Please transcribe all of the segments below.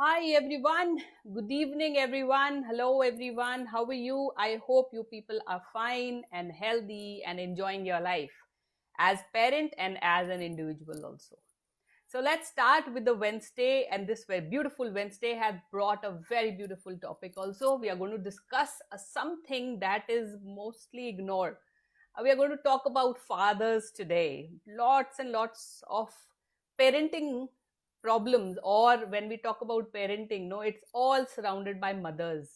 Hi everyone. Good evening everyone. Hello everyone. How are you? I hope you people are fine and healthy and enjoying your life as parent and as an individual also. So let's start with the Wednesday and this beautiful Wednesday has brought a very beautiful topic also. We are going to discuss uh, something that is mostly ignored. Uh, we are going to talk about fathers today. Lots and lots of parenting problems or when we talk about parenting no it's all surrounded by mothers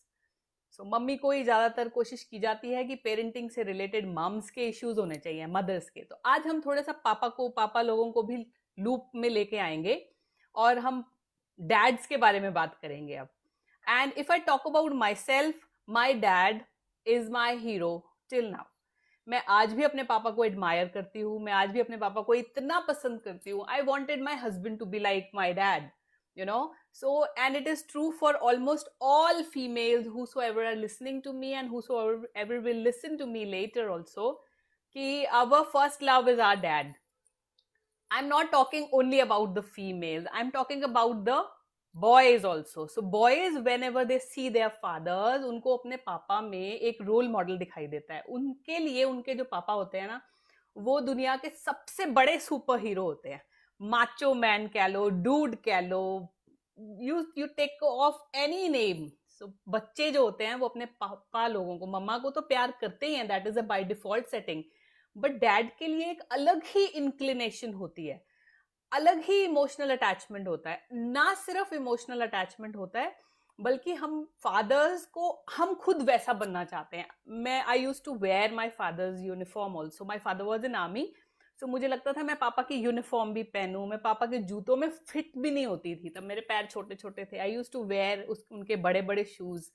so so, mummy को ही ज़्यादातर कोशिश की जाती है कि parenting से related mums के इश्यूज होने चाहिए मदर्स के तो आज हम थोड़ा सा पापा को पापा लोगों को भी लूप में लेके आएंगे और हम डैड्स के बारे में बात करेंगे अब and if I talk about myself my dad is my hero till now मैं आज भी अपने पापा को एडमायर करती हूँ मैं आज भी अपने पापा को इतना पसंद करती हूँ I wanted my husband to be like my dad you know so and it is true for almost all females are listening to me and so ever ever to me later also कि our first love is our dad I am not talking only about the female I am talking about the boys also so boys whenever they see their fathers उनको अपने पापा में एक role model दिखाई देता है उनके लिए उनके जो पापा होते हैं ना वो दुनिया के सबसे बड़े सुपर हीरो होते हैं माचो मैन कह लो डूड कह लो you you take off any name so बच्चे जो होते हैं वो अपने पापा लोगों को मम्मा को तो प्यार करते ही हैं that is a by default setting but dad के लिए एक अलग ही इंक्लिनेशन होती है अलग ही इमोशनल अटैचमेंट होता है ना सिर्फ इमोशनल अटैचमेंट होता है बल्कि हम फादर्स को हम खुद वैसा बनना चाहते हैं मैं I use to wear my father's uniform also my father was in army so मुझे लगता था मैं पापा की यूनिफॉर्म भी पहनूं मैं पापा के जूतों में फिट भी नहीं होती थी तब मेरे पैर छोटे छोटे थे आई यूज टू वेयर उस उनके बड़े बड़े शूज़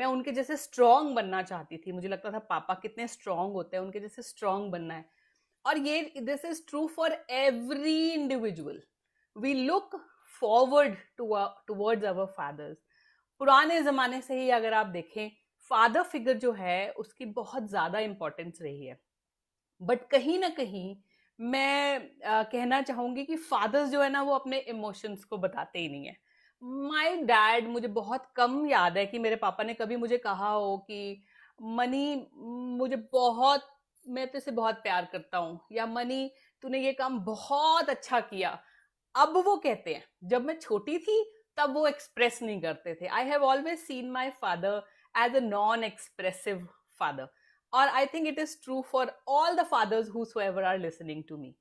मैं उनके जैसे स्ट्रांग बनना चाहती थी मुझे लगता था पापा कितने स्ट्रांग होते हैं उनके जैसे स्ट्रांग बनना है और ये this is true for every individual we look forward towards our fathers पुराने ज़माने से ही अगर आप देखें फादर फिगर जो है उसकी बहुत ज़्यादा इम्पोर्टेंस रही है बट कहीं ना कहीं मैं आ, कहना चाहूँगी कि फादर्स जो है ना वो अपने इमोशंस को बताते ही नहीं है माई डैड मुझे बहुत कम याद है कि मेरे पापा ने कभी मुझे कहा हो कि मनी मुझे बहुत मैं तुझसे बहुत प्यार करता हूँ या मनी तूने ये काम बहुत अच्छा किया अब वो कहते हैं जब मैं छोटी थी तब वो एक्सप्रेस नहीं करते थे I have always seen my father as a non expressive father और I think it is true for all the fathers whoever are listening to me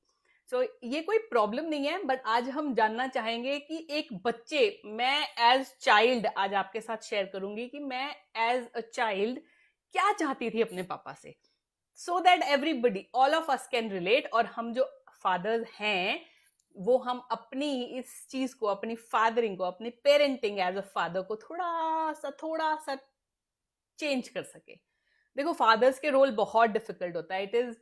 so ये कोई प्रॉब्लम नहीं है बट आज हम जानना चाहेंगे कि एक बच्चे मैं एज चाइल्ड आज आपके साथ शेयर करूंगी कि मैं एज अ चाइल्ड क्या चाहती थी अपने पापा से so that everybody all of us can relate और हम जो फादर्स हैं वो हम अपनी इस चीज को अपनी फादरिंग को अपनी पेरेंटिंग एज अ फादर को थोड़ा सा थोड़ा सा चेंज कर सके देखो फादर्स के रोल बहुत डिफिकल्ट होता है it is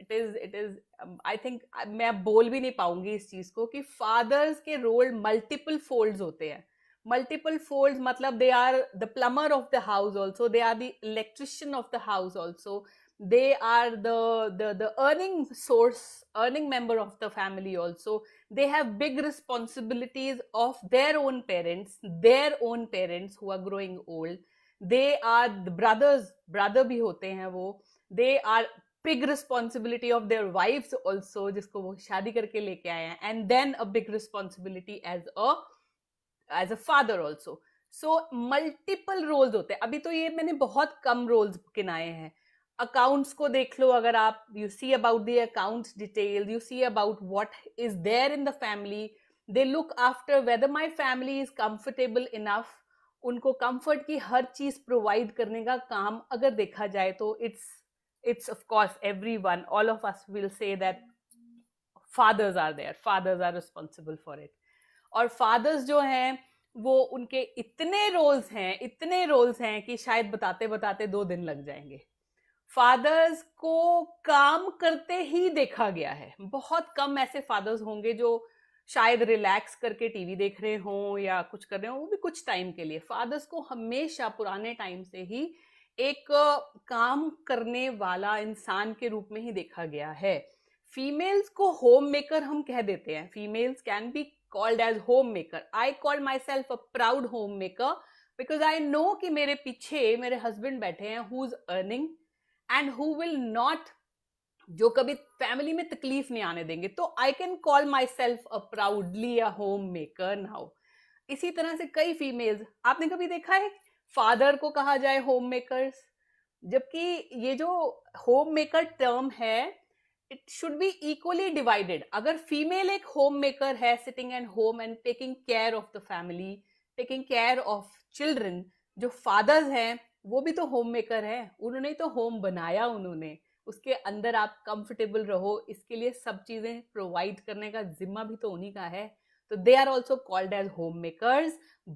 it is it is I think मैं बोल भी नहीं पाऊंगी इस चीज को कि फादर्स के रोल मल्टीपल फोल्ड होते हैं मल्टीपल फोल्ड मतलब they are the plumber of the house also they are the electrician of the house also they are the, the the earning source earning member of the family also they have big responsibilities of their own parents their own parents who are growing old they are the brothers brother bhi hote hain wo they are big responsibility of their wives also jisko wo shaadi karke leke aaye hain and then a big responsibility as a as a father also so multiple roles hote hain abhi to ye maine bahut kam roles गिनाए hain accounts को देख लो अगर आप you see about the account detail you see about what is there in the family they look after whether my family is comfortable enough उनको comfort की हर चीज प्रोवाइड करने का काम अगर देखा जाए तो it's it's of course everyone all of us will say that fathers are there fathers are responsible for it और फादर्स जो हैं वो उनके इतने रोल्स हैं इतने रोल्स हैं कि शायद बताते बताते दो दिन लग जाएंगे फादर्स को काम करते ही देखा गया है बहुत कम ऐसे फादर्स होंगे जो शायद रिलैक्स करके टीवी देख रहे हों या कुछ कर रहे हों वो भी कुछ टाइम के लिए फादर्स को हमेशा पुराने टाइम से ही एक काम करने वाला इंसान के रूप में ही देखा गया है फीमेल्स को होम मेकर हम कह देते हैं females can be called as homemaker I call myself a proud homemaker because I know कि मेरे पीछे मेरे हस्बैंड बैठे हैं who is earning and who will not जो कभी फैमिली में तकलीफ नहीं आने देंगे तो I can call myself a proudly a homemaker now इसी तरह से कई फीमेल्स आपने कभी देखा है फादर को कहा जाए होम मेकर्स जबकि ये जो होम मेकर टर्म है it should be equally divided अगर फीमेल एक होम मेकर है sitting and home and taking care of the family taking care of children जो फादर्स हैं वो भी तो होम मेकर है उन्होंने तो होम बनाया उन्होंने उसके अंदर आप कंफर्टेबल रहो इसके लिए सब चीज़ें प्रोवाइड करने का जिम्मा भी तो उन्हीं का है तो they are also called as homemaker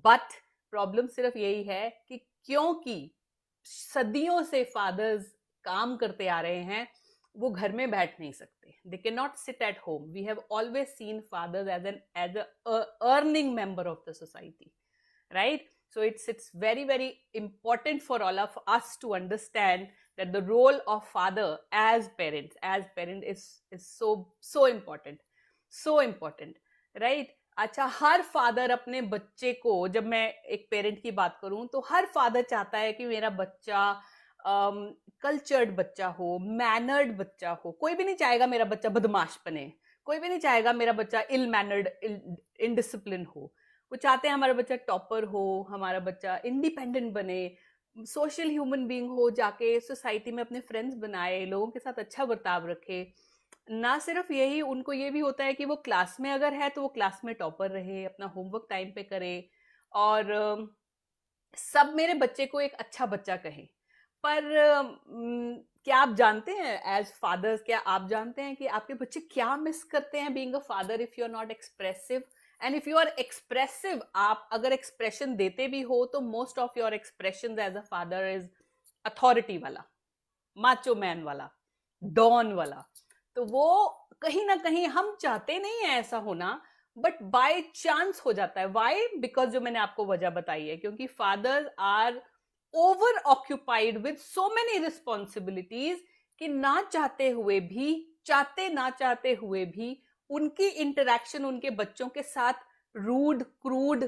but problem सिर्फ यही है कि क्योंकि सदियों से फादर्स काम करते आ रहे हैं वो घर में बैठ नहीं सकते they can not sit at home we have always seen fathers as an as earning member of the society right So it's it's very very important for all of us to understand that the role of father as parents as parent is is so so important so important right अच्छा her father अपने बच्चे को जब मैं एक parent की बात करूं तो हर फादर चाहता है कि मेरा बच्चा कल्चर्ड um, बच्चा हो मैनर्ड बच्चा हो कोई भी नहीं चाहेगा मेरा बच्चा बदमाश बने कोई भी नहीं चाहेगा मेरा बच्चा इल मैनर्ड इनडिसिप्लिन हो वो चाहते हैं हमारा बच्चा टॉपर हो हमारा बच्चा इंडिपेंडेंट बने सोशल ह्यूमन बीइंग हो जाके सोसाइटी में अपने फ्रेंड्स बनाए लोगों के साथ अच्छा बर्ताव रखे ना सिर्फ यही उनको ये भी होता है कि वो क्लास में अगर है तो वो क्लास में टॉपर रहे अपना होमवर्क टाइम पे करे और सब मेरे बच्चे को एक अच्छा बच्चा कहे पर क्या आप जानते हैं एज फादर्स क्या आप जानते हैं कि आपके बच्चे क्या मिस करते हैं being a father if you are not expressive and if you are expressive आप अगर एक्सप्रेशन देते भी हो तो most of your expression as a father is authority वाला माचो मैन वाला डॉन वाला तो वो कहीं ना कहीं हम चाहते नहीं है ऐसा होना बट बाय चांस हो जाता है वाई बिकॉज जो मैंने आपको वजह बताई है क्योंकि fathers are over occupied with so many responsibilities कि ना चाहते हुए भी चाहते ना चाहते हुए भी उनकी इंटरेक्शन उनके बच्चों के साथ रूड क्रूड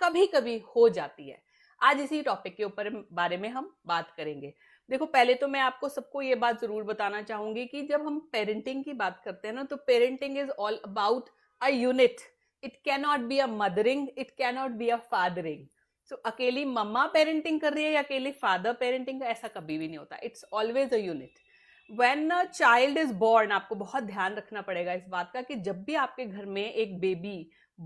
कभी कभी हो जाती है आज इसी टॉपिक के ऊपर बारे में हम बात करेंगे देखो पहले तो मैं आपको सबको ये बात जरूर बताना चाहूंगी कि जब हम पेरेंटिंग की बात करते हैं ना तो parenting is all about a unit it can not be a mothering it can not be a fathering so अकेली मम्मा पेरेंटिंग कर रही है या अकेली फादर पेरेंटिंग ऐसा कभी भी नहीं होता it's always a unit when a child is born आपको बहुत ध्यान रखना पड़ेगा इस बात का कि जब भी आपके घर में एक बेबी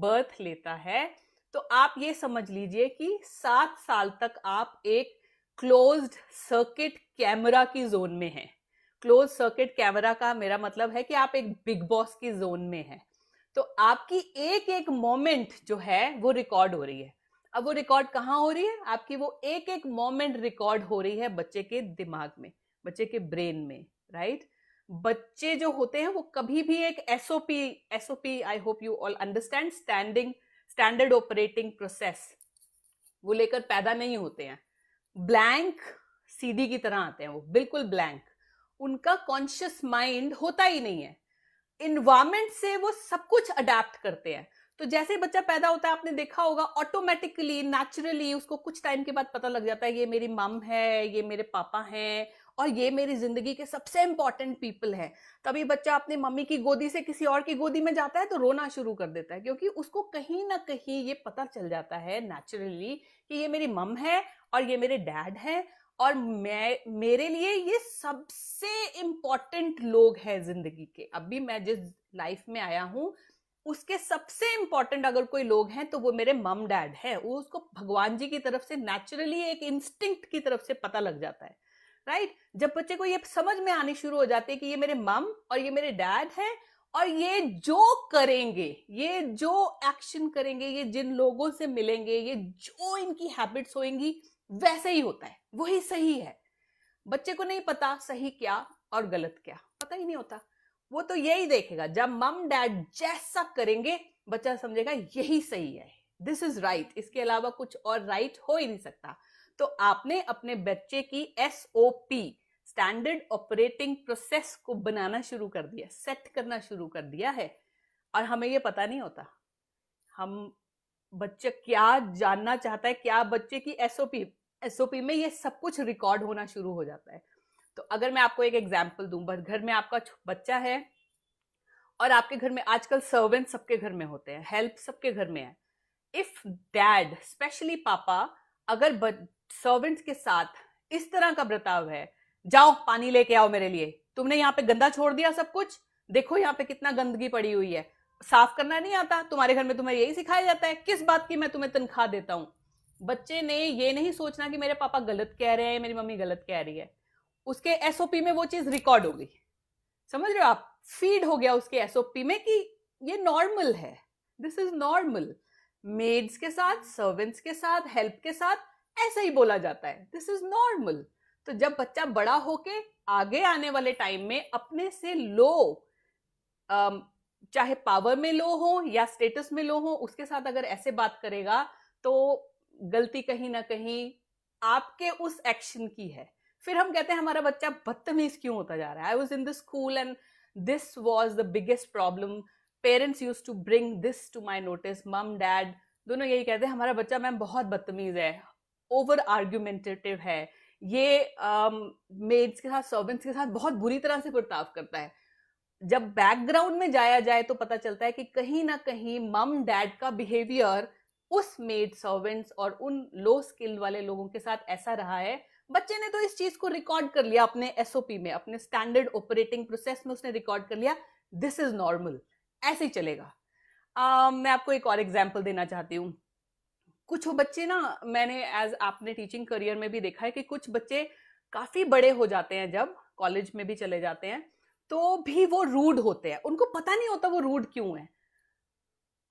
बर्थ लेता है तो आप ये समझ लीजिए कि सात साल तक आप एक क्लोज सर्किट कैमरा की जोन में है क्लोज सर्किट कैमरा का मेरा मतलब है कि आप एक बिग बॉस की जोन में है तो आपकी एक एक मोमेंट जो है वो रिकॉर्ड हो रही है अब वो रिकॉर्ड कहाँ हो रही है आपकी वो एक एक मोमेंट रिकॉर्ड हो रही है बच्चे के दिमाग में बच्चे के ब्रेन में राइट बच्चे जो होते हैं वो कभी भी एक SOP SOP I hope you all understand standing standard operating process वो लेकर पैदा नहीं होते हैं ब्लैंक सीधी की तरह आते हैं वो बिल्कुल ब्लैंक उनका कॉन्शियस माइंड होता ही नहीं है इन्वायरमेंट से वो सब कुछ अडेप्ट करते हैं तो जैसे बच्चा पैदा होता है आपने देखा होगा ऑटोमेटिकली नेचुरली उसको कुछ टाइम के बाद पता लग जाता है ये मेरी मम है ये मेरे पापा हैं और ये मेरी जिंदगी के सबसे इंपॉर्टेंट पीपल हैं कभी बच्चा अपने मम्मी की गोदी से किसी और की गोदी में जाता है तो रोना शुरू कर देता है क्योंकि उसको कहीं ना कहीं ये पता चल जाता है नेचुरली कि ये मेरी मम है और ये मेरे डैड हैं और मैं मेरे लिए ये सबसे इम्पॉर्टेंट लोग हैं जिंदगी के अभी मैं जिस लाइफ में आया हूँ उसके सबसे इम्पॉर्टेंट अगर कोई लोग हैं तो वो मेरे मम डैड है वो उसको भगवान जी की तरफ से नेचुरली एक इंस्टिंक्ट की तरफ से पता लग जाता है राइट जब बच्चे को ये समझ में आने शुरू हो जाते हैं कि ये मेरे मम और ये मेरे डैड है और ये जो करेंगे ये जो एक्शन करेंगे ये जिन लोगों से मिलेंगे ये जो इनकी हैबिट्स होंगी वैसे ही होता है वही सही है बच्चे को नहीं पता सही क्या और गलत क्या पता ही नहीं होता वो तो यही देखेगा जब मम डैड जैसा करेंगे बच्चा समझेगा यही सही है दिस इज राइट इसके अलावा कुछ और राइट right हो ही नहीं सकता तो आपने अपने बच्चे की एस स्टैंडर्ड ऑपरेटिंग प्रोसेस को बनाना शुरू कर दिया सेट करना शुरू कर दिया है और हमें ये पता नहीं होता हम बच्चे क्या जानना चाहता है क्या बच्चे की एसओपी पी में ये सब कुछ रिकॉर्ड होना शुरू हो जाता है तो अगर मैं आपको एक एग्जाम्पल दूं बस घर में आपका बच्चा है और आपके घर में आजकल सर्वेंट सबके घर में होते हैं हेल्प सबके घर में है इफ डैड स्पेशली पापा अगर सर्वेंट्स के साथ इस तरह का बर्ताव है जाओ पानी लेके आओ मेरे लिए तुमने यहाँ पे गंदा छोड़ दिया सब कुछ देखो यहाँ पे कितना गंदगी पड़ी हुई है साफ करना नहीं आता तुम्हारे घर में तुम्हें यही सिखाया जाता है किस बात की मैं तुम्हें तनख्वाह देता हूँ बच्चे ने ये नहीं सोचना कि मेरे पापा गलत कह रहे हैं मेरी मम्मी गलत कह रही है उसके एसओपी में वो चीज रिकॉर्ड हो गई समझ रहे हो आप फीड हो गया उसके एसओपी में कि ये नॉर्मल है दिस इज नॉर्मल मेड्स के साथ सर्वेंट्स के साथ हेल्प के साथ ऐसा ही बोला जाता है दिस इज नॉर्मल तो जब बच्चा बड़ा होके आगे आने वाले टाइम में अपने से लो चाहे पावर में लो हो या स्टेटस में लो हो उसके साथ अगर ऐसे बात करेगा तो गलती कहीं ना कहीं आपके उस एक्शन की है फिर हम कहते हैं हमारा बच्चा बदतमीज क्यों होता जा रहा है I was in this school and this was the biggest problem parents use to bring this to my notice mum dad दोनों यही कहते हैं हमारा बच्चा मैम बहुत बदतमीज है ओवर आर्ग्यूमेंटेटिव है ये मेड्स um, के साथ सर्वेंट्स के साथ बहुत बुरी तरह से बर्ताव करता है जब बैकग्राउंड में जाया जाए तो पता चलता है कि कहीं ना कहीं मम डैड का बिहेवियर उस मेड सर्वेंट्स और उन लो स्किल्ड वाले लोगों के साथ ऐसा रहा है बच्चे ने तो इस चीज को रिकॉर्ड कर लिया अपने एसओपी में अपने स्टैंडर्ड ऑपरेटिंग प्रोसेस में उसने रिकॉर्ड कर लिया दिस इज नॉर्मल ऐसे ही चलेगा uh, मैं आपको एक और एग्जाम्पल देना चाहती हूँ कुछ बच्चे ना मैंने एज आपने टीचिंग करियर में भी देखा है कि कुछ बच्चे काफी बड़े हो जाते हैं जब कॉलेज में भी चले जाते हैं तो भी वो रूड होते हैं उनको पता नहीं होता वो रूड क्यों है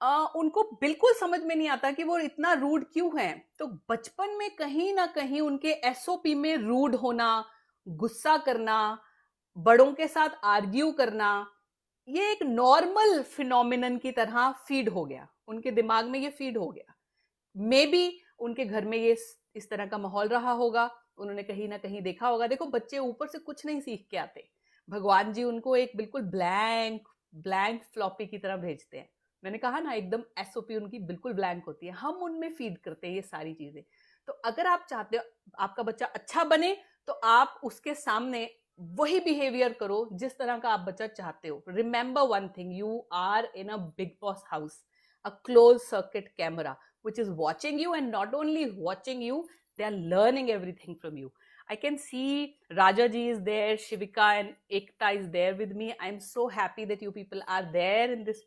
आ, उनको बिल्कुल समझ में नहीं आता कि वो इतना रूड क्यों है तो बचपन में कहीं ना कहीं उनके एसओपी में रूड होना गुस्सा करना बड़ों के साथ आर्ग्यू करना ये एक नॉर्मल फिनोमिनन की तरह फीड हो गया उनके दिमाग में ये फीड हो गया मे बी उनके घर में ये इस तरह का माहौल रहा होगा उन्होंने कहीं ना कहीं देखा होगा देखो बच्चे ऊपर से कुछ नहीं सीख के आते भगवान जी उनको एक बिल्कुल ब्लैंक ब्लैंक फ्लॉपी की तरह भेजते हैं मैंने कहा ना एकदम एसओपी उनकी बिल्कुल ब्लैंक होती है हम उनमें फीड करते हैं ये सारी चीज़ें तो अगर आप चाहते हो आपका बच्चा अच्छा बने तो आप उसके सामने वही बिहेवियर करो जिस तरह का आप बच्चा चाहते हो remember one thing you are in a big boss house a close circuit camera which is watching you and not only watching you, they are learning everything from you. I can see Rajaji is there, Shivika and Ekta is there with me. I'm so happy that you people are there in this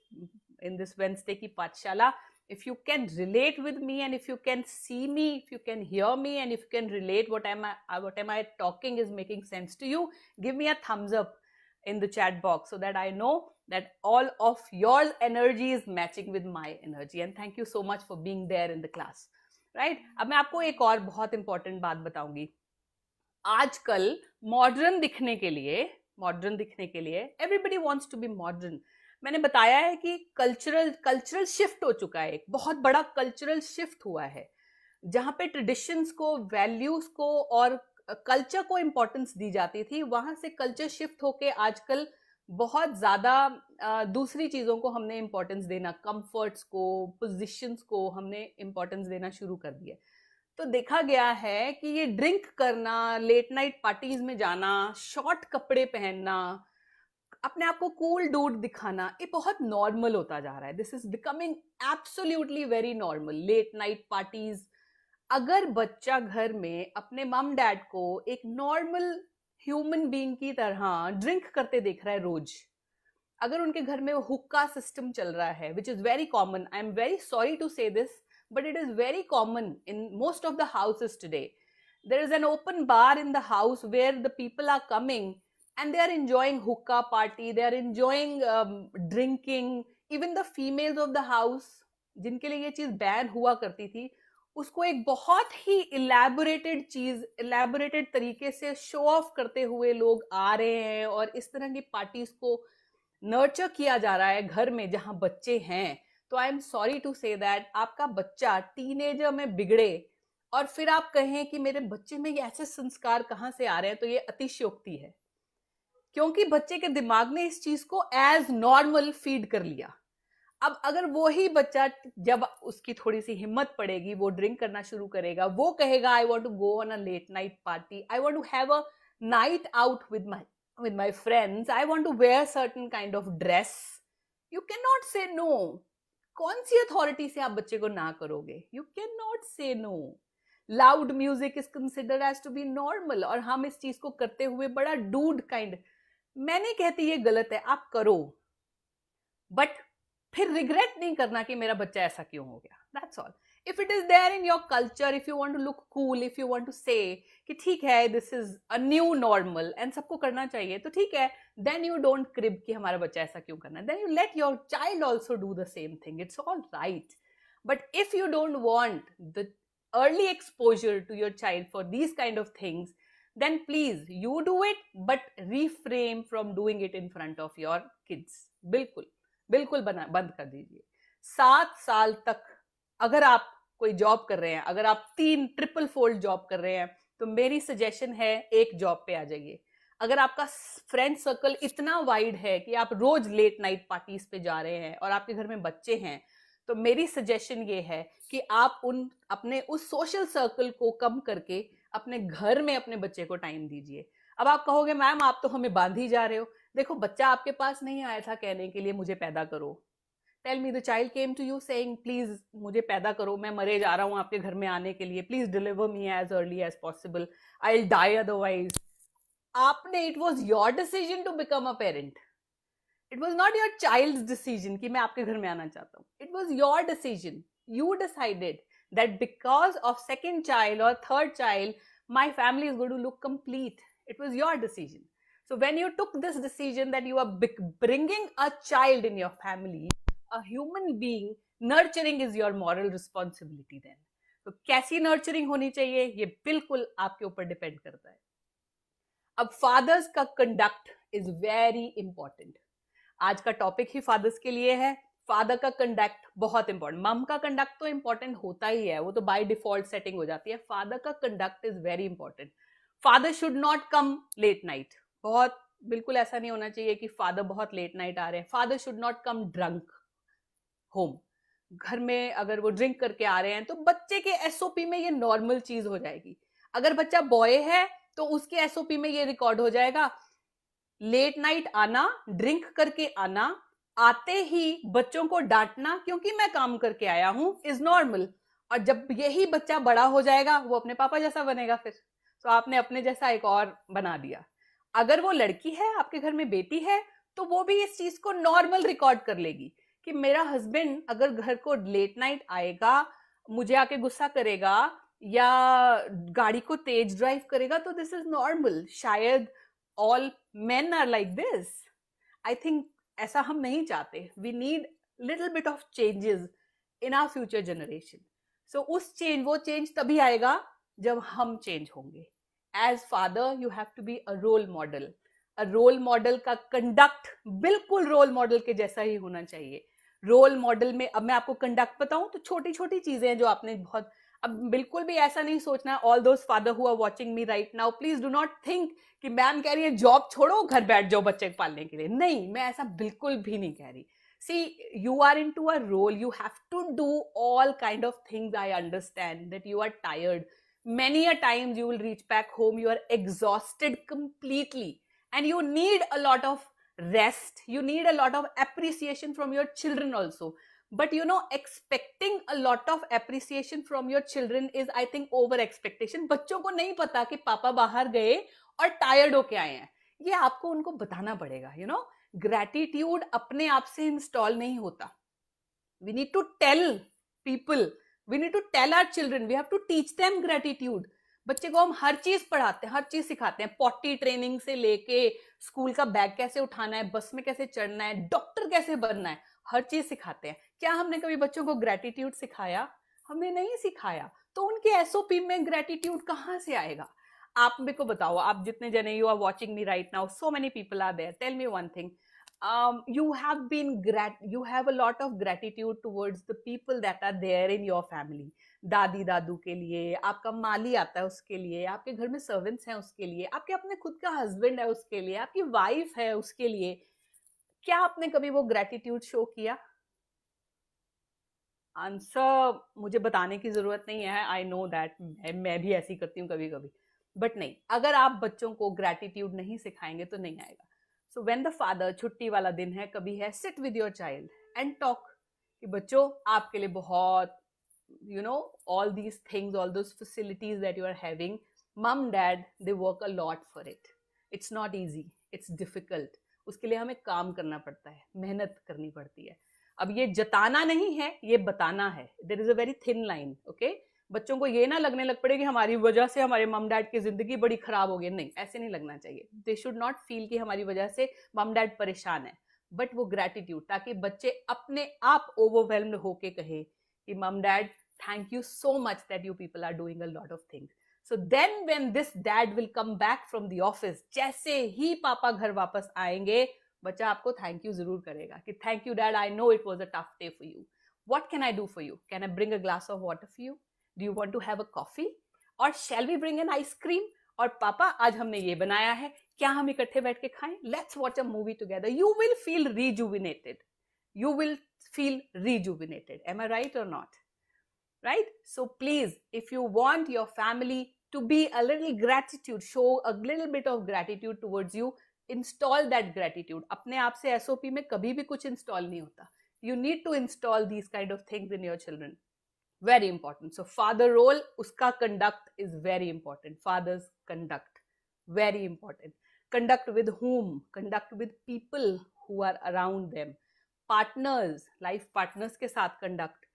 in this Wednesday ki Patshala. If you can relate with me and if you can see me, if you can hear me and if you can relate what am I what am I talking is making sense to you, give me a thumbs up in the chat box so that I know that all of your energy is matching with my energy. And thank you so much for being there in the class. Right right? अब मैं आपको एक और बहुत important बात बताऊंगी आजकल modern दिखने के लिए मॉडर्न दिखने के लिए everybody wants to be modern मैंने बताया है कि कल्चरल कल्चरल शिफ्ट हो चुका है एक बहुत बड़ा कल्चरल शिफ्ट हुआ है जहाँ पे ट्रेडिशंस को वैल्यूज को और कल्चर को इम्पोर्टेंस दी जाती थी वहां से कल्चर शिफ्ट होके आजकल बहुत ज़्यादा दूसरी चीज़ों को हमने इम्पोर्टेंस देना कंफर्ट्स को पोजीशंस को हमने इम्पोर्टेंस देना शुरू कर दिया तो देखा गया है कि ये ड्रिंक करना लेट नाइट पार्टीज में जाना शॉर्ट कपड़े पहनना अपने आप को कूल डूड दिखाना ये बहुत नॉर्मल होता जा रहा है this is becoming absolutely very normal late night parties अगर बच्चा घर में अपने मम डैड को एक नॉर्मल ह्यूमन बीइंग की तरह ड्रिंक करते देख रहा है रोज अगर उनके घर में वो हुक्का सिस्टम चल रहा है which is very common I am very sorry to say this but it is very common in most of the houses today there is an open bar in the house where the people are coming and they are enjoying hookah party they are enjoying um, drinking even the females of the house जिनके लिए ये चीज ban हुआ करती थी उसको एक बहुत ही इलेबोरेटेड चीज इलेबोरेटेड तरीके से शो ऑफ करते हुए लोग आ रहे हैं और इस तरह की पार्टीज को नर्चर किया जा रहा है घर में जहां बच्चे हैं तो I am sorry to say that आपका बच्चा टीनेजर में बिगड़े और फिर आप कहें कि मेरे बच्चे में ये ऐसे संस्कार कहाँ से आ रहे हैं तो ये अतिशयोक्ति है क्योंकि बच्चे के दिमाग ने इस चीज को एज नॉर्मल फीड कर लिया अब अगर वो ही बच्चा जब उसकी थोड़ी सी हिम्मत पड़ेगी वो ड्रिंक करना शुरू करेगा वो कहेगा I want to go on a late night party I want to have a night out with my my friends I want to wear certain kind of dress you can not say no कौन सी authority से आप बच्चे को ना करोगे you can not say no loud music is consider as to be normal और हम इस चीज को करते हुए बड़ा डूड काइंड मैंने कहती ये गलत है आप करो बट फिर रिग्रेट नहीं करना कि मेरा बच्चा ऐसा क्यों हो गया that's all if it is there in your culture if you want to look cool if you want to say कि ठीक है this is a new normal and सबको करना चाहिए तो ठीक है देन यू डोंट क्रिब कि हमारा बच्चा ऐसा क्यों करना है then you let your child also do the same thing it's all right but if you don't want the early exposure to your child for these kind of things then please you do it but reframe from doing it in front of your kids बिल्कुल बिल्कुल बना बंद कर दीजिए सात साल तक अगर आप कोई जॉब कर रहे हैं अगर आप तीन ट्रिपल फोल्ड जॉब कर रहे हैं तो मेरी सजेशन है एक जॉब पे आ जाइए अगर आपका फ्रेंड सर्कल इतना वाइड है कि आप रोज लेट नाइट पार्टीज पे जा रहे हैं और आपके घर में बच्चे हैं तो मेरी सजेशन ये है कि आप उन अपने उस सोशल सर्कल को कम करके अपने घर में अपने बच्चे को टाइम दीजिए अब आप कहोगे मैम आप तो हमें बांध ही जा रहे हो देखो बच्चा आपके पास नहीं आया था कहने के लिए मुझे पैदा करो tell me the child came to you saying please मुझे पैदा करो मैं मरे जा रहा हूँ आपके घर में आने के लिए please deliver me as early as possible I will die otherwise आपने it was your decision to become a parent it was not your child decision कि मैं आपके घर में आना चाहता हूँ it was your decision you decided that because of second child और third child my family is going to look complete it was your decision So when you took this decision that you are bringing a child in your family, a human being, nurturing is your moral responsibility then. तो कैसी nurturing होनी चाहिए ये बिल्कुल आपके ऊपर depend करता है अब फादर्स का कंडक्ट इज वेरी इंपॉर्टेंट आज का टॉपिक ही फादर्स के लिए है फादर का कंडक्ट बहुत इंपॉर्टेंट मम का कंडक्ट तो इंपॉर्टेंट होता ही है वो तो बाय डिफॉल्ट सेटिंग हो जाती है फादर का conduct is very important father should not come late night बहुत बिल्कुल ऐसा नहीं होना चाहिए कि फादर बहुत लेट नाइट आ रहे हैं father should not come drunk home घर में अगर वो ड्रिंक करके आ रहे हैं तो बच्चे के एसओपी में ये नॉर्मल चीज हो जाएगी अगर बच्चा बॉय है तो उसके एसओपी में ये रिकॉर्ड हो जाएगा लेट नाइट आना ड्रिंक करके आना आते ही बच्चों को डांटना क्योंकि मैं काम करके आया हूं इज नॉर्मल और जब यही बच्चा बड़ा हो जाएगा वो अपने पापा जैसा बनेगा फिर तो आपने अपने जैसा एक और बना दिया अगर वो लड़की है आपके घर में बेटी है तो वो भी इस चीज को नॉर्मल रिकॉर्ड कर लेगी कि मेरा हस्बैंड अगर घर को लेट नाइट आएगा मुझे आके गुस्सा करेगा या गाड़ी को तेज ड्राइव करेगा तो दिस इज नॉर्मल शायद all men are like this I think ऐसा हम नहीं चाहते we need little bit of changes in our future generation so उस चेंज वो चेंज तभी आएगा जब हम चेंज होंगे as father you have to be a role model a role model का कंडक्ट बिल्कुल रोल मॉडल के जैसा ही होना चाहिए रोल मॉडल में अब मैं आपको कंडक्ट बताऊं तो छोटी छोटी चीजें हैं जो आपने बहुत अब बिल्कुल भी ऐसा नहीं सोचना all those father who are watching me right now please do not think कि मैम कह रही है जॉब छोड़ो घर बैठ जाओ बच्चे पालने के लिए नहीं मैं ऐसा बिल्कुल भी नहीं कह रही सी you are in to a role you have to do all kind of things I understand that you are tired many a times you will reach back home you are exhausted completely and you need a lot of rest you need a lot of appreciation from your children also but you know expecting a lot of appreciation from your children is i think over expectation बच्चों को नहीं पता कि पापा बाहर गए और tired होके आए हैं ये आपको उनको बताना पड़ेगा यू नो ग्रैटिट्यूड अपने आप से इंस्टॉल नहीं होता we need to tell people we need to tell our children we have to teach them gratitude बच्चे को हम हर चीज पढ़ाते हैं हर चीज सिखाते हैं पॉटी ट्रेनिंग से लेके स्कूल का बैग कैसे उठाना है बस में कैसे चढ़ना है डॉक्टर कैसे बनना है हर चीज सिखाते हैं क्या हमने कभी बच्चों को ग्रेटिट्यूड सिखाया हमने नहीं सिखाया तो उनके एसओपी में ग्रेटिट्यूड कहाँ से आएगा आप मेरे को बताओ आप जितने जने you are watching me right now so many people are there tell me one thing um, you have been grat you have a lot of gratitude towards the people that are there in your family दादी दादू के लिए आपका माली आता है उसके लिए आपके घर में सर्वेंट्स हैं उसके लिए आपके अपने खुद का हस्बैंड है उसके लिए आपकी वाइफ है उसके लिए क्या आपने कभी वो ग्रेटिट्यूड शो किया आंसर मुझे बताने की ज़रूरत नहीं है आई नो दैट मैं भी ऐसी करती हूँ कभी कभी बट नहीं अगर आप बच्चों को ग्रेटिट्यूड नहीं सिखाएंगे तो नहीं आएगा सो वेन द फादर छुट्टी वाला दिन है कभी है sit with your child and talk कि बच्चों आपके लिए बहुत you know all these things all those facilities that you are having mom dad they work a lot for it it's not easy it's difficult उसके लिए हमें काम करना पड़ता है मेहनत करनी पड़ती है अब ये जताना नहीं है ये बताना है there is a very thin line okay बच्चों को ये ना लगने लग पड़े कि हमारी वजह से हमारे मम डैड की जिंदगी बड़ी खराब हो गई नहीं ऐसे नहीं लगना चाहिए दे शुड नॉट फील कि हमारी वजह से मम डैड परेशान है बट वो ग्रेटिट्यूड ताकि बच्चे अपने आप ओवरवेलम्ड होके कहे कि mom dad thank you so much that you people are doing a lot of things so then when this dad will come back from the office जैसे ही पापा घर वापस आएंगे बच्चा आपको थैंक यू जरूर करेगा कि thank you dad I know it was a tough day for you what can I do for you can I bring a glass of water for you Do you want to have a coffee? और shall we bring an ice cream? और पापा आज हमने ये बनाया है क्या हम इकट्ठे बैठ के खाएं let's watch a movie together you will feel rejuvenated you will feel rejuvenated am I right और not right so please if you want your family to be a little gratitude show a little bit of gratitude towards you install that gratitude अपने आप से SOP में कभी भी कुछ install नहीं होता you need to install these kind of things in your children very important so father role uska conduct is very important father's conduct very important conduct with whom conduct with people who are around them partners life partners ke sath conduct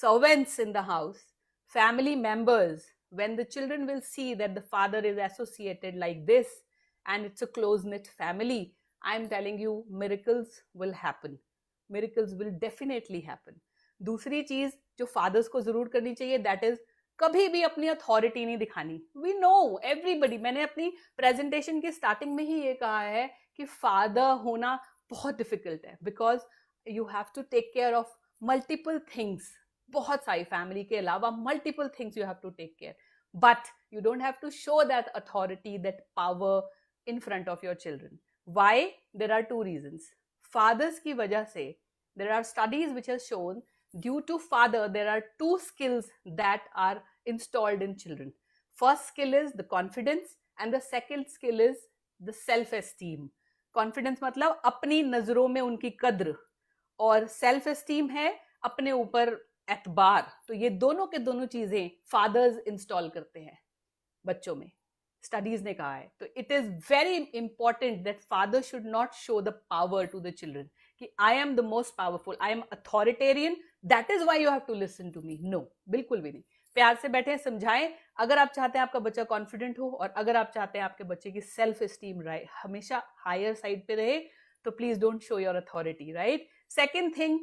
servants in the house family members when the children will see that the father is associated like this and it's a close knit family i am telling you miracles will happen miracles will definitely happen दूसरी चीज जो fathers को जरूर करनी चाहिए that is कभी भी अपनी अथॉरिटी नहीं दिखानी वी नो एवरीबडी मैंने अपनी प्रेजेंटेशन की स्टार्टिंग में ही ये कहा है कि फादर होना बहुत डिफिकल्ट है because you have to take care of multiple things बहुत सारी फैमिली के अलावा multiple things you have to take care but you don't have to show that authority that power in front of your children why there are two reasons fathers की वजह से there are studies which has shown due to father there are two skills that are installed in children first skill is the confidence and the second skill is the self esteem confidence मतलब अपनी नजरों में उनकी कद्र और self esteem है अपने ऊपर एतबार तो ये दोनों के दोनों चीजें फादर्स इंस्टॉल करते हैं बच्चों में स्टडीज ने कहा है तो it is very important that father should not show the power to the children कि I am the most powerful I am authoritarian that is why you have to listen to me no बिल्कुल भी नहीं प्यार से बैठे समझाएं अगर आप चाहते हैं आपका बच्चा कॉन्फिडेंट हो और अगर आप चाहते हैं आपके बच्चे की सेल्फ स्टीम रहे हमेशा हायर साइड पे रहे तो please don't show your authority right second thing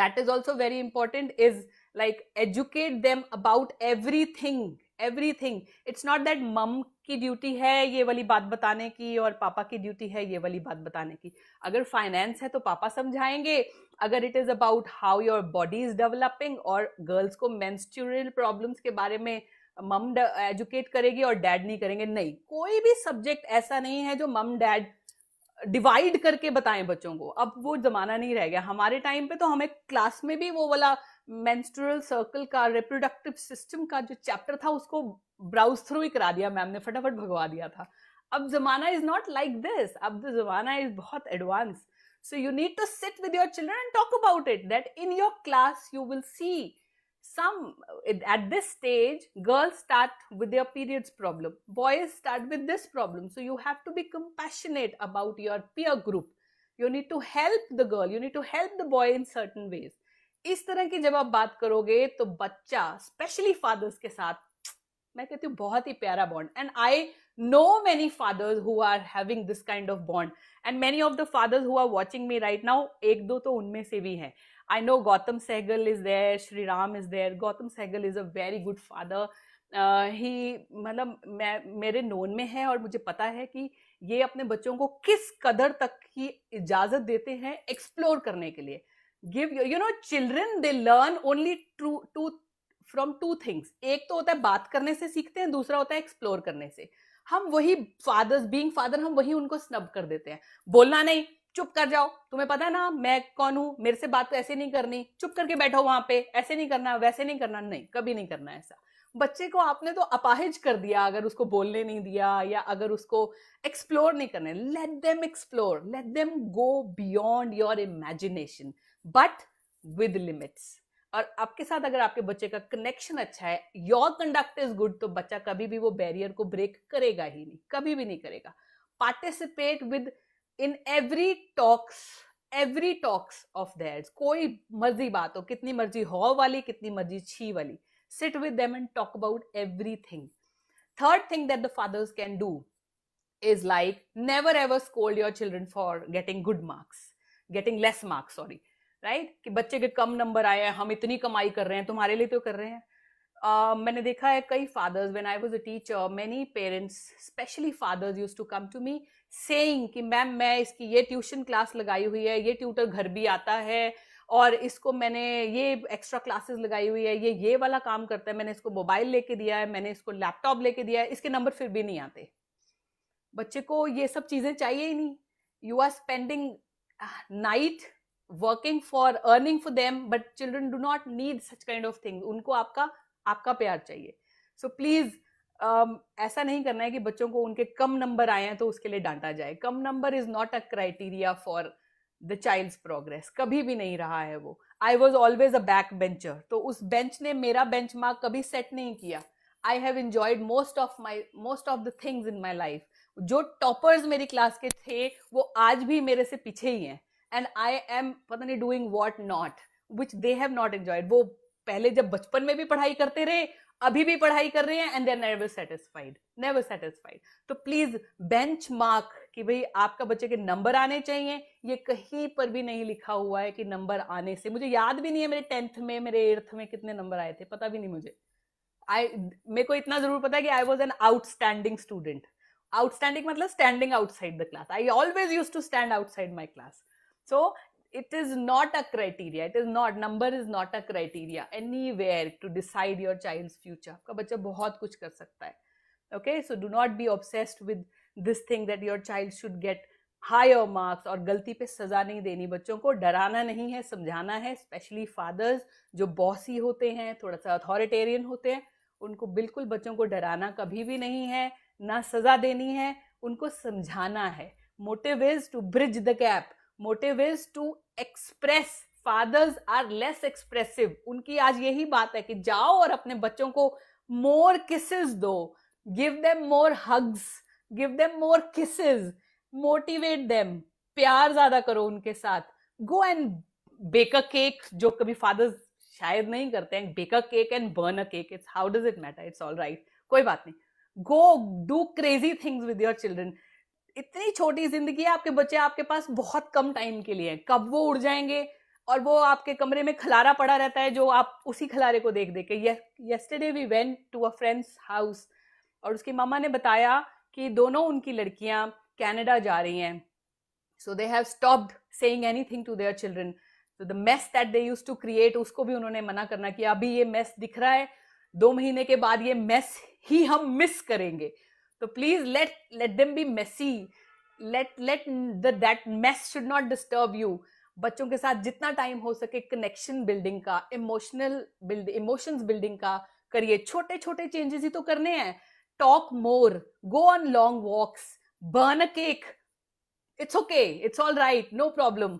that is also very important is like educate them about everything everything it's not that mom की ड्यूटी है ये वाली बात बताने की और पापा की ड्यूटी है ये वाली बात बताने की अगर फाइनेंस है तो पापा समझाएंगे अगर it is about how your body is developing और गर्ल्स को मैंस्ट्यूरल प्रॉब्लम्स के बारे में मम एजुकेट करेगी और डैड नहीं करेंगे नहीं कोई भी सब्जेक्ट ऐसा नहीं है जो मम डैड डिवाइड करके बताएं बच्चों को अब वो जमाना नहीं रह गया हमारे टाइम पे तो हमें क्लास में भी वो वाला मेंस्ट्रुअल सर्कल का रिप्रोडक्टिव सिस्टम का जो चैप्टर था उसको ब्राउज थ्रू ही करा दिया मैम ने फटाफट भगवा दिया था अब जमाना इज नॉट लाइक दिस अब तो जमाना इज बहुत advance so you need to sit with your children and talk about it that in your class you will see some at this stage girls start with your periods problem boys start with this problem so you have to be compassionate about your peer group you need to help the girl you need to help the boy in certain ways इस तरह की जब आप बात करोगे तो बच्चा specially fathers के साथ मैं कहती हूँ बहुत ही प्यारा bond and I know many fathers who are having this kind of bond and many of the fathers who are watching me right now एक दो तो उनमें से भी हैं I know Gautam Sehgal is there Shri Ram is there Gautam Sehgal is a very good father he मतलब मैं मेरे नोन में है और मुझे पता है कि ये अपने बच्चों को किस कदर तक की इजाज़त देते हैं एक्सप्लोर करने के लिए give you know children they learn only two two from two things एक तो होता है बात करने से सीखते हैं दूसरा होता है एक्सप्लोर करने से हम वही फादर्स बींग फादर हम वही उनको स्नब कर देते हैं बोलना नहीं चुप कर जाओ तुम्हें पता है ना मैं कौन हूं मेरे से बात तो ऐसे नहीं करनी चुप करके बैठो वहां पे ऐसे नहीं करना वैसे नहीं करना नहीं कभी नहीं करना ऐसा बच्चे को आपने तो अपाहिज कर दिया अगर उसको बोलने नहीं दिया या अगर उसको एक्सप्लोर नहीं करने let them explore let them go beyond your imagination but with limits और आपके साथ अगर आपके बच्चे का कनेक्शन अच्छा है योर कंडक्ट इज गुड तो बच्चा कभी भी वो बैरियर को ब्रेक करेगा ही नहीं कभी भी नहीं करेगा participate with in every talks every talks of theirs कोई मर्जी बात हो कितनी मर्जी हॉ वाली कितनी मर्जी छी वाली sit with them and talk about everything third thing that the fathers can do is like never ever scold your children for getting good marks getting less marks sorry right right? कि बच्चे के कम number आए हैं हम इतनी कमाई कर रहे हैं तुम्हारे लिए तो कर रहे हैं uh, मैंने देखा है कई fathers when I was a teacher many parents specially fathers use to come to me saying कि मैम मैं इसकी ये ट्यूशन क्लास लगाई हुई है ये ट्यूटर घर भी आता है और इसको मैंने ये एक्स्ट्रा क्लासेस लगाई हुई है ये ये वाला काम करता है मैंने इसको मोबाइल लेके दिया है मैंने इसको लैपटॉप लेके दिया है इसके नंबर फिर भी नहीं आते बच्चे को ये सब चीज़ें चाहिए ही नहीं you are spending night working for earning for them but children do not need such kind of thing उनको आपका आपका प्यार चाहिए सो so, प्लीज um, ऐसा नहीं करना है कि बच्चों को उनके कम नंबर आए हैं तो उसके लिए डांटा जाए कम number is not a criteria for the child's progress कभी भी नहीं रहा है वो I was always a back bencher तो उस बेंच ने मेरा बेंच मार्क कभी सेट नहीं किया I have enjoyed most of my most of the things in my life जो टॉपर्स मेरी क्लास के थे वो आज भी मेरे से पीछे ही हैं एंड आई एम पता नहीं doing what not which they have not enjoyed वो पहले जब बचपन में भी पढ़ाई करते रहे अभी भी पढ़ाई कर रहे हैं and there never satisfied never satisfied तो प्लीज बेंच मार्क कि भाई आपका बच्चे के नंबर आने चाहिए ये कहीं पर भी नहीं लिखा हुआ है कि नंबर आने से मुझे याद भी नहीं है मेरे टेंथ में मेरे एट्थ में कितने नंबर आए थे पता भी नहीं मुझे आई मेरे को इतना जरूर पता है कि I was an outstanding student outstanding मतलब standing outside the class I always use to stand outside my class So it is not a criteria. It is not number is not a criteria anywhere to decide your child's future. आपका बच्चा बहुत कुछ कर सकता है. Okay, so do not be obsessed with this thing that your child should get higher marks और गलती पे सज़ा नहीं देनी बच्चों को डराना नहीं है समझाना है स्पेशली फादर्स जो बॉसी होते हैं थोड़ा सा अथॉरिटेरियन होते हैं उनको बिल्कुल बच्चों को डराना कभी भी नहीं है ना सज़ा देनी है उनको समझाना है motive is to bridge the gap motive is to express fathers are less expressive उनकी आज यही बात है कि जाओ और अपने बच्चों को मोर किसेस दो give them more hugs give them more kisses motivate them प्यार ज्यादा करो उनके साथ go and bake a cake जो कभी फादर्स शायद नहीं करते हैं bake a cake and burn a cake it's how does it matter it's all right कोई बात नहीं go do crazy things with your children इतनी छोटी जिंदगी है आपके बच्चे आपके पास बहुत कम टाइम के लिए कब वो उड़ जाएंगे और वो आपके कमरे में खलारा पड़ा रहता है जो आप उसी खलारे को देख देख के yesterday we went to a friend's house और उसकी मामा ने बताया कि दोनों उनकी लड़कियां कैनेडा जा रही हैं so they have stopped saying anything to their children so the mess that they used to create उसको भी उन्होंने मना करना कि अभी ये मेस दिख रहा है दो महीने के बाद ये मेस ही हम मिस करेंगे तो please let let them be messy let let that mess should not disturb you बच्चों के साथ जितना टाइम हो सके कनेक्शन बिल्डिंग का इमोशनल बिल्ड इमोशंस बिल्डिंग का करिए छोटे छोटे चेंजेस ही तो करने हैं talk more go on long walks burn a cake it's okay it's all right no problem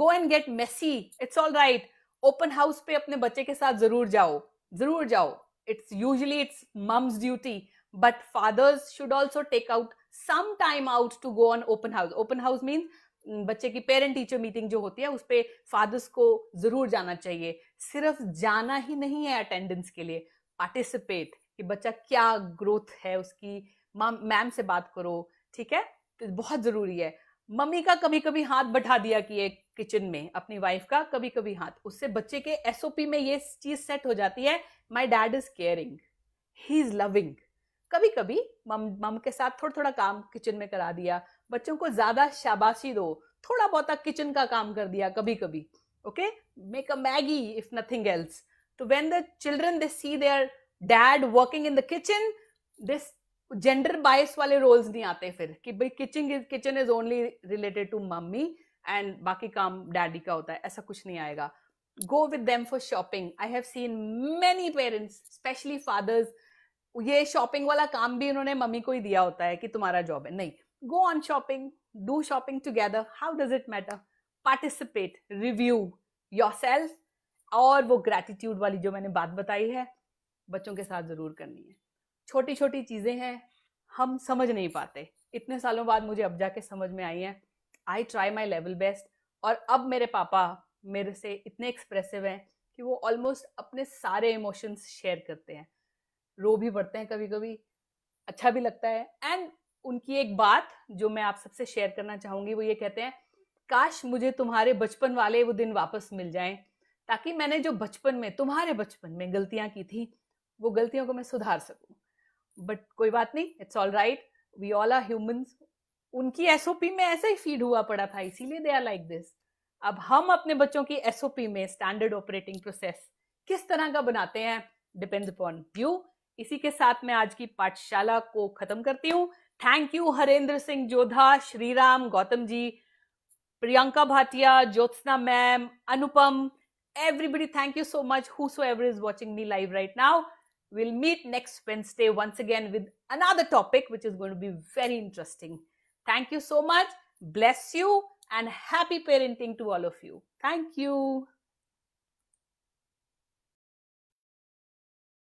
go and get messy it's all right open house पे अपने बच्चे के साथ जरूर जाओ जरूर जाओ it's usually it's mum's duty but fathers should also take out some time out to go on open house open house means mm, बच्चे की पेरेंट टीचर मीटिंग जो होती है उस पर फादर्स को जरूर जाना चाहिए सिर्फ जाना ही नहीं है अटेंडेंस के लिए पार्टिसिपेट कि बच्चा क्या ग्रोथ है उसकी मैम से बात करो ठीक है तो बहुत ज़रूरी है मम्मी का कभी कभी हाथ बैठा दिया कि एक किचन में अपनी वाइफ का कभी कभी हाथ उससे बच्चे के एसओपी में ये चीज़ सेट हो जाती है my dad is caring he is loving कभी कभी मम मम के साथ थोड़ा थोड़ा काम किचन में करा दिया बच्चों को ज्यादा शाबाशी दो थोड़ा बहुत किचन का काम कर दिया कभी कभी okay make a Maggi if nothing else तो when the children they see their dad working in the kitchen this gender bias वाले रोल्स नहीं आते फिर कि भाई kitchen is kitchen is only related to mummy and बाकी काम daddy का होता है ऐसा कुछ नहीं आएगा go with them for shopping I have seen many parents specially fathers ये शॉपिंग वाला काम भी उन्होंने मम्मी को ही दिया होता है कि तुम्हारा जॉब है नहीं go on shopping do shopping together how does it matter participate review yourself और वो ग्रैटिट्यूड वाली जो मैंने बात बताई है बच्चों के साथ ज़रूर करनी है छोटी छोटी चीज़ें हैं हम समझ नहीं पाते इतने सालों बाद मुझे अब जाके समझ में आई हैं I try my level best और अब मेरे पापा मेरे से इतने एक्सप्रेसिव हैं कि वो ऑलमोस्ट अपने सारे इमोशंस शेयर करते हैं रो भी पड़ते हैं कभी कभी अच्छा भी लगता है एंड उनकी एक बात जो मैं आप सबसे शेयर करना चाहूंगी वो ये कहते हैं काश मुझे तुम्हारे बचपन वाले वो दिन वापस मिल जाए ताकि मैंने जो बचपन में तुम्हारे बचपन में गलतियां की थी वो गलतियों को मैं सुधार सकूं बट कोई बात नहीं it's all right we all are humans उनकी एसओपी में ऐसा ही फीड हुआ पड़ा था इसीलिए दे आर लाइक दिस अब हम अपने बच्चों की एसओपी में स्टैंडर्ड ऑपरेटिंग प्रोसेस किस तरह का बनाते हैं डिपेंड अपॉन यू इसी के साथ मैं आज की पाठशाला को खत्म करती हूँ thank you Harendra Singh Jodha Shriram Gautam ji Priyanka Bhatia Jyotsna ma'am Anupam everybody thank you so much who so ever is watching me live right now will meet next Wednesday once again with another topic which is going to be very interesting thank you so much bless you and happy parenting to all of you thank you